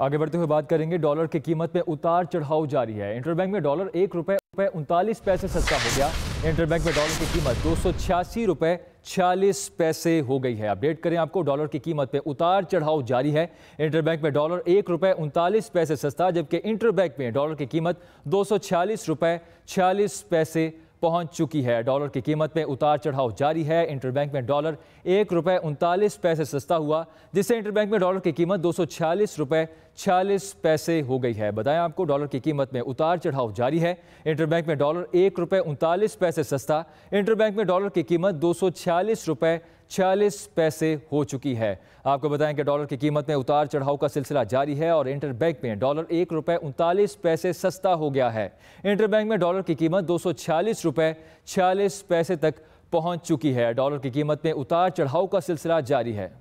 आगे बढ़ते हुए बात करेंगे डॉलर की कीमत में उतार चढ़ाव जारी है इंटरबैंक में डॉलर एक रुपए रुपए उनतालीस पैसे सस्ता हो गया इंटरबैंक में डॉलर की कीमत दो सौ छियासी रुपए छियालीस पैसे हो गई है अपडेट करें आपको डॉलर की कीमत पे उतार चढ़ाव जारी है इंटरबैंक में डॉलर एक रुपए उनतालीस पैसे सस्ता जबकि इंटरबैंक में डॉलर की कीमत दो सौ छियालीस रुपए छियालीस पैसे पहुंच चुकी है डॉलर की कीमत में उतार चढ़ाव जारी है इंटरबैंक में डॉलर एक रुपये उनतालीस पैसे सस्ता हुआ जिससे इंटरबैंक में डॉलर की कीमत दो सौ छियालीस रुपये छियालीस पैसे हो गई है बताएं आपको डॉलर की कीमत में उतार चढ़ाव जारी है इंटरबैंक में डॉलर एक रुपये उनतालीस पैसे सस्ता इंटरबैंक में डॉलर की कीमत दो सौ छियालीस रुपये छियालीस पैसे हो चुकी है आपको बताएं कि डॉलर की कीमत में उतार चढ़ाव का सिलसिला जारी है और इंटर बैंक में डॉलर एक रुपए उनतालीस पैसे सस्ता हो गया है इंटर बैंक में डॉलर की कीमत दो सौ छियालीस रुपये छियालीस पैसे तक पहुंच चुकी है डॉलर की कीमत में उतार चढ़ाव का सिलसिला जारी है